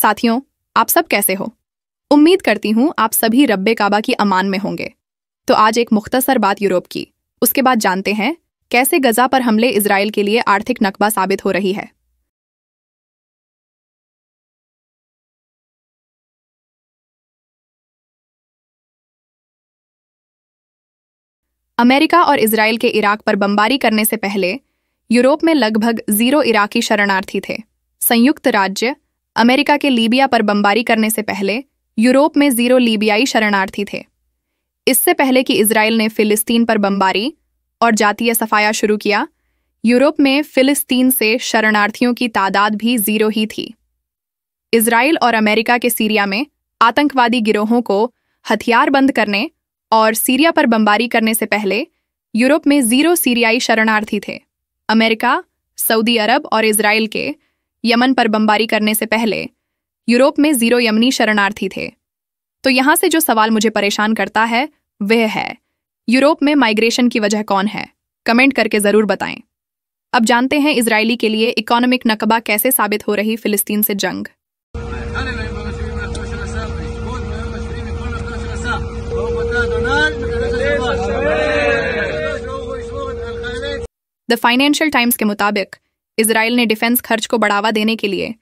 साथियों आप सब कैसे हो उम्मीद करती हूँ आप सभी रब्बे काबा की अमान में होंगे तो आज एक मुख्तसर बात यूरोप की उसके बाद जानते हैं कैसे गजा पर हमले इसराइल के लिए आर्थिक नकबा साबित हो रही है अमेरिका और इसराइल के इराक पर बमबारी करने से पहले यूरोप में लगभग जीरो इराकी शरणार्थी थे संयुक्त राज्य अमेरिका के लीबिया पर बमबारी करने से पहले यूरोप में जीरो लीबियाई शरणार्थी थे इससे पहले कि इसराइल ने फिलिस्तीन पर बमबारी और जातीय सफाया शुरू किया यूरोप में फिलिस्तीन से शरणार्थियों की तादाद भी जीरो ही थी इसराइल और अमेरिका के सीरिया में आतंकवादी गिरोहों को हथियार बंद करने और सीरिया पर बमबारी करने से पहले यूरोप में जीरो सीरियाई शरणार्थी थे अमेरिका सऊदी अरब और इसराइल के यमन पर बमबारी करने से पहले यूरोप में जीरो यमनी शरणार्थी थे तो यहां से जो सवाल मुझे परेशान करता है वह है यूरोप में माइग्रेशन की वजह कौन है कमेंट करके ज़रूर बताएं अब जानते हैं इसराइली के लिए इकोनॉमिक नकबा कैसे साबित हो रही फिलिस्तीन से जंग द फाइनेंशियल टाइम्स के मुताबिक इसराइल ने डिफेंस खर्च को बढ़ावा देने के लिए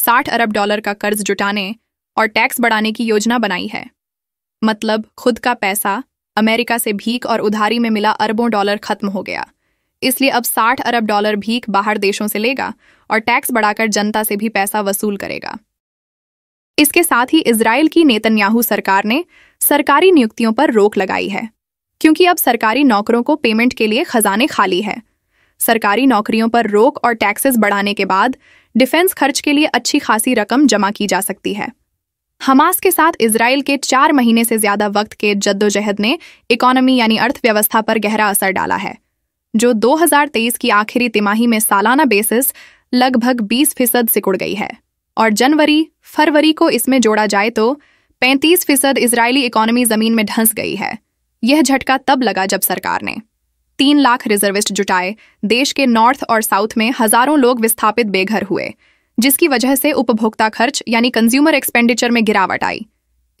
60 अरब डॉलर का कर्ज जुटाने और टैक्स बढ़ाने की योजना बनाई है मतलब खुद का पैसा अमेरिका से भीख और उधारी में मिला अरबों डॉलर खत्म हो गया इसलिए अब 60 अरब डॉलर भीख बाहर देशों से लेगा और टैक्स बढ़ाकर जनता से भी पैसा वसूल करेगा इसके साथ ही इसराइल की नेतन्याहू सरकार ने सरकारी नियुक्तियों पर रोक लगाई है क्योंकि अब सरकारी नौकरों को पेमेंट के लिए खजाने खाली है सरकारी नौकरियों पर रोक और टैक्सेस बढ़ाने के बाद डिफेंस खर्च के लिए अच्छी खासी रकम जमा की जा सकती है हमास के साथ इसराइल के चार महीने से ज्यादा वक्त के जद्दोजहद ने इकोनॉमी यानी अर्थव्यवस्था पर गहरा असर डाला है जो 2023 की आखिरी तिमाही में सालाना बेसिस लगभग 20 फीसद सिकुड़ गई है और जनवरी फरवरी को इसमें जोड़ा जाए तो 35 फीसद इसराइली इकोनॉमी जमीन में ढंस गई है यह झटका तब लगा जब सरकार ने तीन लाख रिजर्विस्ट जुटाए देश के नॉर्थ और साउथ में हजारों लोग विस्थापित बेघर हुए जिसकी वजह से उपभोक्ता खर्च यानी कंज्यूमर एक्सपेंडिचर में गिरावट आई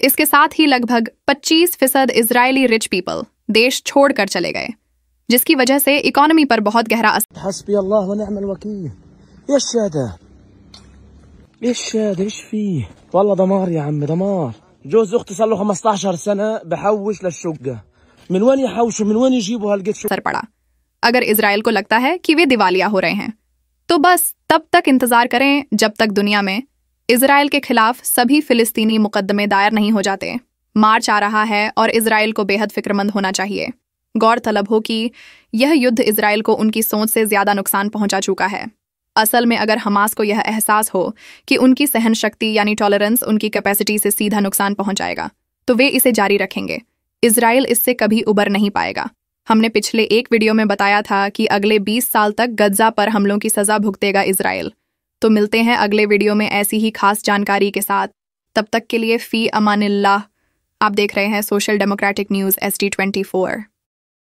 इसके साथ ही लगभग 25 फीसद इसराइली रिच पीपल देश छोड़कर चले गए जिसकी वजह से इकोनॉमी पर बहुत गहरा असर من पड़ा अगर इसराइल को लगता है कि वे दिवालिया हो रहे हैं तो बस तब तक इंतजार करें जब तक दुनिया में इसराइल के खिलाफ सभी फिलिस्तीनी मुकदमे दायर नहीं हो जाते मार्च आ रहा है और इसराइल को बेहद फिक्रमंद होना चाहिए गौरतलब हो कि यह युद्ध इसराइल को उनकी सोच से ज्यादा नुकसान पहुंचा चुका है असल में अगर हमास को यह एहसास हो कि उनकी सहन शक्ति यानी टॉलरेंस उनकी कैपेसिटी से सीधा नुकसान पहुंचाएगा तो वे इसे जारी रखेंगे इसराइल इससे कभी उबर नहीं पाएगा हमने पिछले एक वीडियो में बताया था कि अगले 20 साल तक गजा पर हमलों की सजा भुगतेगा इसराइल तो मिलते हैं अगले वीडियो में ऐसी ही खास जानकारी के साथ तब तक के लिए फ़ी अमान आप देख रहे हैं Social Democratic News S T twenty four